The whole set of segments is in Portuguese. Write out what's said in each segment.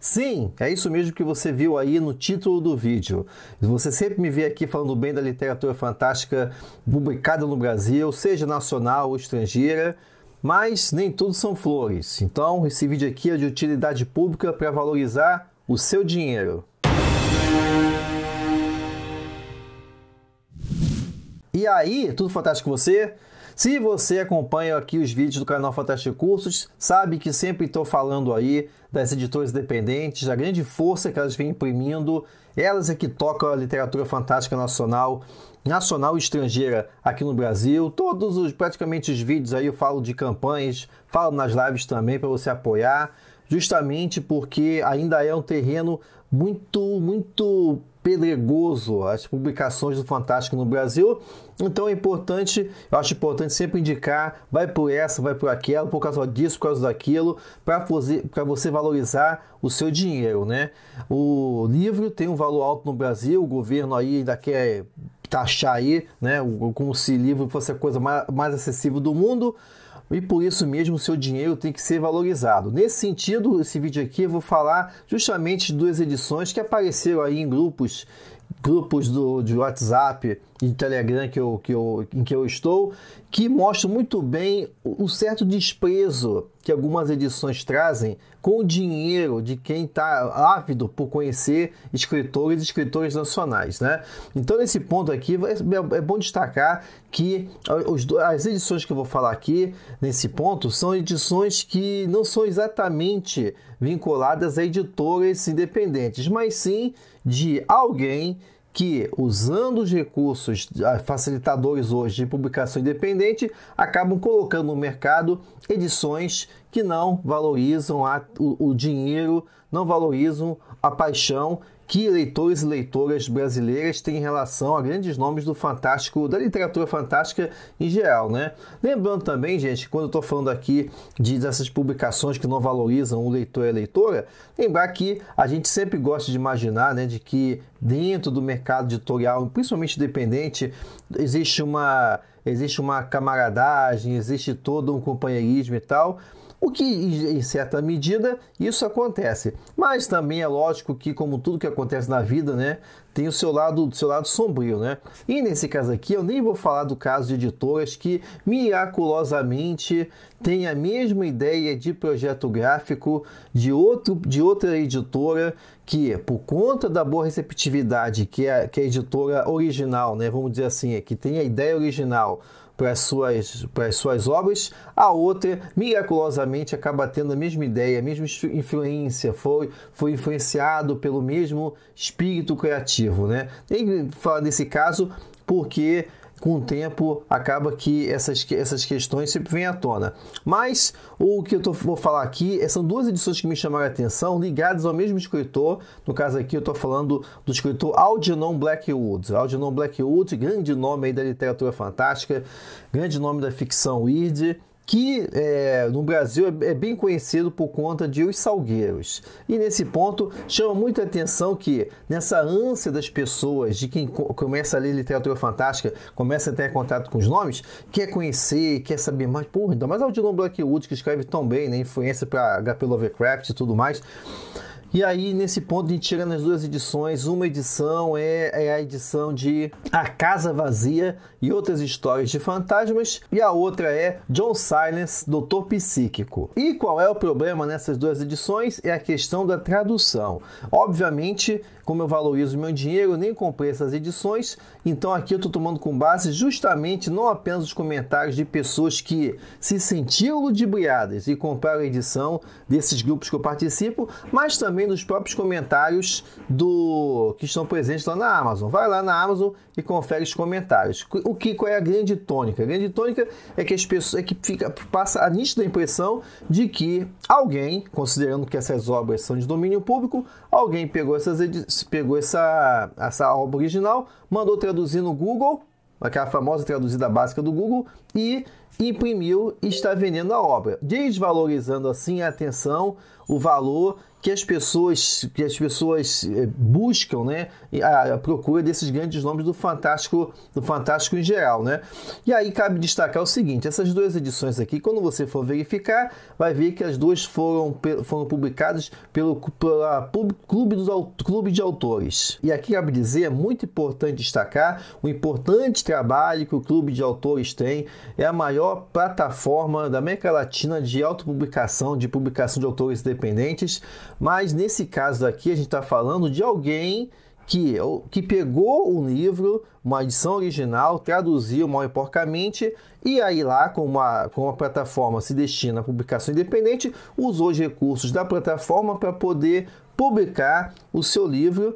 Sim, é isso mesmo que você viu aí no título do vídeo. Você sempre me vê aqui falando bem da literatura fantástica publicada no Brasil, seja nacional ou estrangeira, mas nem tudo são flores. Então, esse vídeo aqui é de utilidade pública para valorizar o seu dinheiro. E aí, tudo fantástico com você? Se você acompanha aqui os vídeos do canal Fantástico Cursos, sabe que sempre estou falando aí das editoras independentes, da grande força que elas vêm imprimindo. Elas é que tocam a literatura fantástica nacional, nacional e estrangeira aqui no Brasil. Todos os praticamente os vídeos aí eu falo de campanhas, falo nas lives também para você apoiar, justamente porque ainda é um terreno muito, muito pedregoso as publicações do Fantástico no Brasil. Então é importante, eu acho importante sempre indicar, vai por essa, vai por aquela, por causa disso, por causa daquilo, para você valorizar o seu dinheiro, né? O livro tem um valor alto no Brasil, o governo aí ainda quer taxar aí, né? Como se livro fosse a coisa mais, mais acessível do mundo e por isso mesmo o seu dinheiro tem que ser valorizado. Nesse sentido, esse vídeo aqui eu vou falar justamente de duas edições que apareceram aí em grupos grupos do, de WhatsApp e Telegram que eu, que eu, em que eu estou, que mostram muito bem um certo desprezo que algumas edições trazem com o dinheiro de quem está ávido por conhecer escritores e escritores nacionais. Né? Então, nesse ponto aqui, é, é bom destacar que as edições que eu vou falar aqui, nesse ponto, são edições que não são exatamente vinculadas a editoras independentes, mas sim de alguém que, usando os recursos ah, facilitadores hoje de publicação independente, acabam colocando no mercado edições que não valorizam a, o, o dinheiro, não valorizam a paixão que leitores e leitoras brasileiras têm em relação a grandes nomes do fantástico, da literatura fantástica em geral, né? Lembrando também, gente, quando eu estou falando aqui de, dessas publicações que não valorizam o leitor e a leitora, lembrar que a gente sempre gosta de imaginar, né, de que dentro do mercado editorial, principalmente independente, existe uma existe uma camaradagem, existe todo um companheirismo e tal. O que, em certa medida, isso acontece. Mas também é lógico que, como tudo que acontece na vida, né, tem o seu lado, o seu lado sombrio, né? E nesse caso aqui, eu nem vou falar do caso de editoras que miraculosamente têm a mesma ideia de projeto gráfico de, outro, de outra editora que, por conta da boa receptividade que a, é, que é a editora original, né, vamos dizer assim, é que tem a ideia original para as suas, para as suas obras, a outra, miraculosamente, acaba tendo a mesma ideia, a mesma influência, foi, foi influenciado pelo mesmo espírito criativo. Né? falar desse caso porque com o tempo acaba que essas, essas questões sempre vêm à tona. Mas o que eu tô, vou falar aqui eh, são duas edições que me chamaram a atenção, ligadas ao mesmo escritor. No caso aqui, eu estou falando do escritor Algernon Blackwood. Algernon Blackwood, grande nome aí da literatura fantástica, grande nome da ficção weird que é, no Brasil é, é, bem conhecido por conta de os salgueiros. E nesse ponto chama muita atenção que nessa ânsia das pessoas de quem começa a ler literatura fantástica, começa a ter contato com os nomes, quer conhecer, quer saber mais, porra, ainda mais Aldilon Blackwood que escreve tão bem, né, influência para HP Lovecraft e tudo mais. E aí, nesse ponto, a gente chega nas duas edições. Uma edição é, é, a edição de A Casa Vazia e Outras Histórias de Fantasmas, e a outra é John Silence, Doutor Psíquico. E qual é o problema nessas duas edições? É a questão da tradução. Obviamente, como eu valorizo meu dinheiro, eu nem comprei essas edições, então aqui eu estou tomando com base justamente não apenas os comentários de pessoas que se sentiram ludibriadas e compraram a edição desses grupos que eu participo, mas também também nos próprios comentários do que estão presentes lá na Amazon. Vai lá na Amazon e confere os comentários. O que qual é a grande tônica? A grande tônica é que as pessoas é que fica passa a nítida impressão de que alguém, considerando que essas obras são de domínio público, alguém pegou essas pegou essa essa obra original, mandou traduzir no Google aquela famosa traduzida básica do Google, e imprimiu e está vendendo a obra, desvalorizando assim a atenção, o valor que as pessoas que as pessoas eh, buscam, né, a, a procura desses grandes nomes do fantástico do fantástico em geral, né? E aí cabe destacar o seguinte, essas duas edições aqui, quando você for verificar, vai ver que as duas foram foram publicadas pelo pela Pub, Clube dos Clube de Autores. E aqui cabe dizer, é muito importante destacar o importante trabalho que o Clube de Autores tem, é a maior plataforma da América Latina de autopublicação, de publicação de autores independentes mas nesse caso aqui, a gente está falando de alguém que, que pegou um livro, uma edição original, traduziu mal e porcamente, e aí lá, como a, como a plataforma se destina à publicação independente, usou os recursos da plataforma para poder publicar o seu livro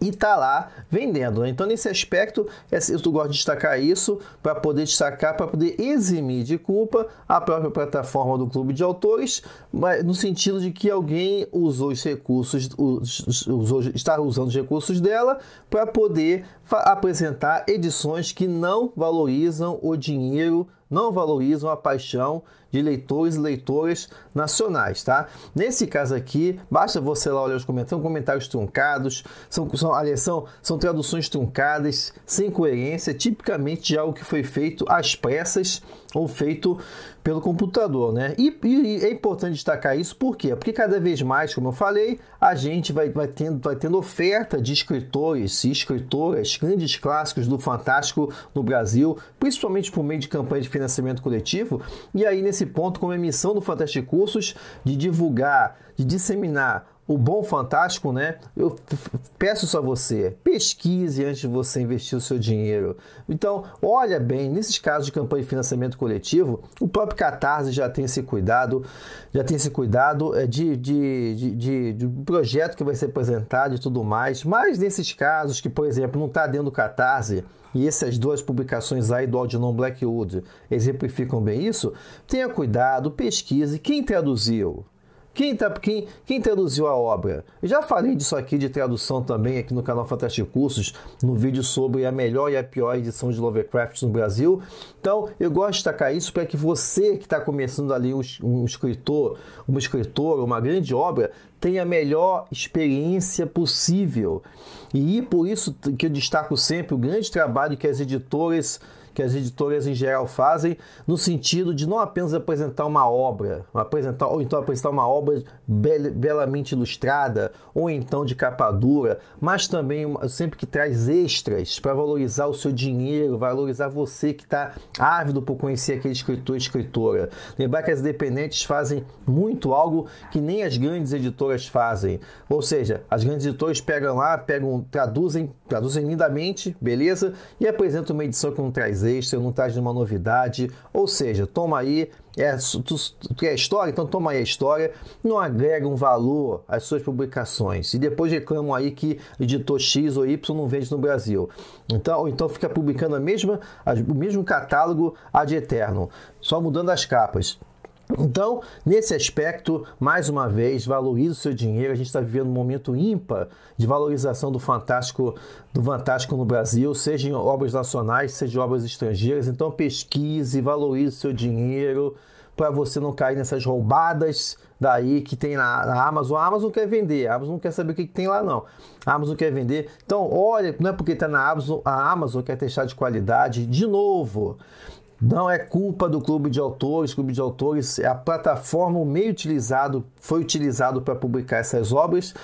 e tá lá vendendo. Né? Então, nesse aspecto, é assim, eu gosto de destacar isso para poder destacar, para poder eximir de culpa a própria plataforma do clube de autores, mas no sentido de que alguém usou os recursos, usou, está usando os recursos dela para poder apresentar edições que não valorizam o dinheiro não valorizam a paixão de leitores e leitoras nacionais, tá? Nesse caso aqui, basta você lá olhar os comentários, são comentários truncados, são, são, aliás, são, são traduções truncadas, sem coerência, tipicamente de algo que foi feito às pressas ou feito pelo computador, né? E, e, é importante destacar isso por quê? Porque cada vez mais, como eu falei, a gente vai, vai, tendo, vai tendo oferta de escritores e escritoras, grandes clássicos do fantástico no Brasil, principalmente por meio de campanha de financiamento financiamento coletivo. E aí, nesse ponto, como é missão do Fantastic Cursos de divulgar, de disseminar o bom fantástico, né? Eu peço só você, pesquise antes de você investir o seu dinheiro. Então, olha bem, nesses casos de campanha de financiamento coletivo, o próprio Catarse já tem esse cuidado, já tem esse cuidado de, de, de, de, de projeto que vai ser apresentado e tudo mais. Mas nesses casos que, por exemplo, não está dentro do Catarse, e essas duas publicações aí do Aldinon Blackwood exemplificam bem isso, tenha cuidado, pesquise quem traduziu quem, tá, quem, quem traduziu a obra? Eu já falei disso aqui de tradução também aqui no canal Fantástico Cursos, no vídeo sobre a melhor e a pior edição de Lovecraft no Brasil. Então, eu gosto de destacar isso para que você que está começando ali um, um escritor, uma escritora, uma grande obra, tenha a melhor experiência possível. E por isso que eu destaco sempre o grande trabalho que as editoras que as editoras em geral fazem, no sentido de não apenas apresentar uma obra, apresentar, ou então apresentar uma obra bel, belamente ilustrada, ou então de capa dura, mas também sempre que traz extras para valorizar o seu dinheiro, valorizar você que está ávido por conhecer aquele escritor escritora. Lembrar que as independentes fazem muito algo que nem as grandes editoras editoras fazem. Ou seja, as grandes editoras pegam lá, pegam, traduzem, traduzem lindamente, beleza? E apresentam uma edição que não traz extra, não traz nenhuma novidade. Ou seja, toma aí, é, tu, tu é história, então toma aí a história, não agrega um valor às suas publicações. E depois reclamam aí que editor X ou Y não vende no Brasil. Então, ou então fica publicando a mesma, a, o mesmo catálogo ad eterno, só mudando as capas. Então, nesse aspecto, mais uma vez, valorize o seu dinheiro. A gente está vivendo um momento ímpar de valorização do fantástico, do fantástico no Brasil, seja em obras nacionais, seja em obras estrangeiras. Então, pesquise, valorize o seu dinheiro para você não cair nessas roubadas daí que tem na, na, Amazon. A Amazon quer vender, a Amazon não quer saber o que, que tem lá não. A Amazon quer vender. Então, olha, não é porque está na Amazon, a Amazon quer testar de qualidade de novo. Não é culpa do clube de autores, clube de autores é a plataforma, o meio utilizado, foi utilizado para publicar essas obras,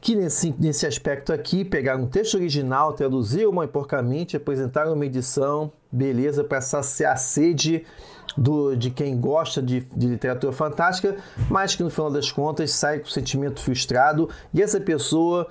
que nesse, nesse aspecto aqui pegaram um texto original, traduziram uma porcamente, apresentaram uma edição, beleza, para saciar a sede do, de quem gosta de, de, literatura fantástica, mas que no final das contas sai com o sentimento frustrado e essa pessoa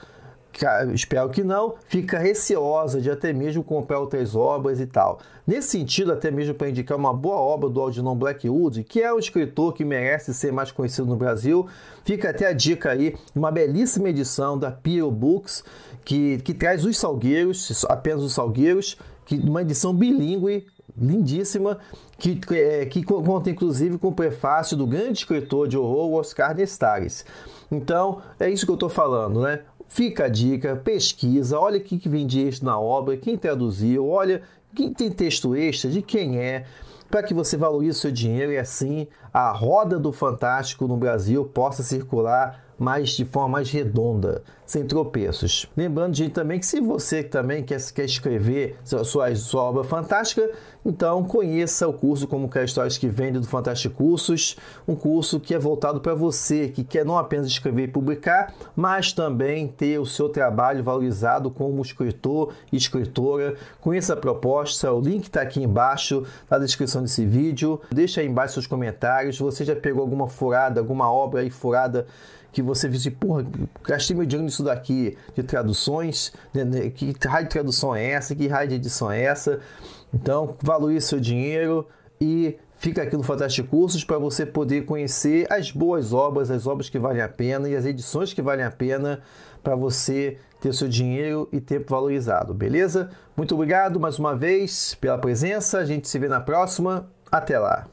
ah, espero que não, fica receosa de até mesmo comprar outras obras e tal. Nesse sentido, até mesmo para indicar uma boa obra do Aldinon Blackwood, que é um escritor que merece ser mais conhecido no Brasil, fica até a dica aí, uma belíssima edição da Pio Books, que, que traz os salgueiros, apenas os salgueiros, que uma edição bilíngue, lindíssima, que, é, que que conta inclusive com o prefácio do grande escritor de horror, Oscar Nestares. Então, é isso que eu estou falando, né? Fica a dica, pesquisa, olha o que vem de extra na obra, quem traduziu, olha quem tem texto extra, de quem é, para que você valorize o seu dinheiro e assim a roda do Fantástico no Brasil possa circular mais de forma mais redonda, sem tropeços. Lembrando, gente, também que se você também quer, quer escrever sua, sua, obra fantástica, então conheça o curso Como Criar Histórias que vende do Fantástico Cursos, um curso que é voltado para você que quer não apenas escrever e publicar, mas também ter o seu trabalho valorizado como escritor e escritora. Conheça a proposta, o link está aqui embaixo na descrição desse vídeo. Deixa aí embaixo seus comentários horários, você já pegou alguma furada, alguma obra aí furada que você viu de porra, gastei meu dinheiro nisso daqui, de traduções, né, né, que raio de tradução é essa, que raio de edição é essa. Então, valorize seu dinheiro e fica aqui no Fantástico Cursos para você poder conhecer as boas obras, as obras que valem a pena e as edições que valem a pena para você ter seu dinheiro e tempo valorizado, beleza? Muito obrigado mais uma vez pela presença, a gente se vê na próxima, até lá!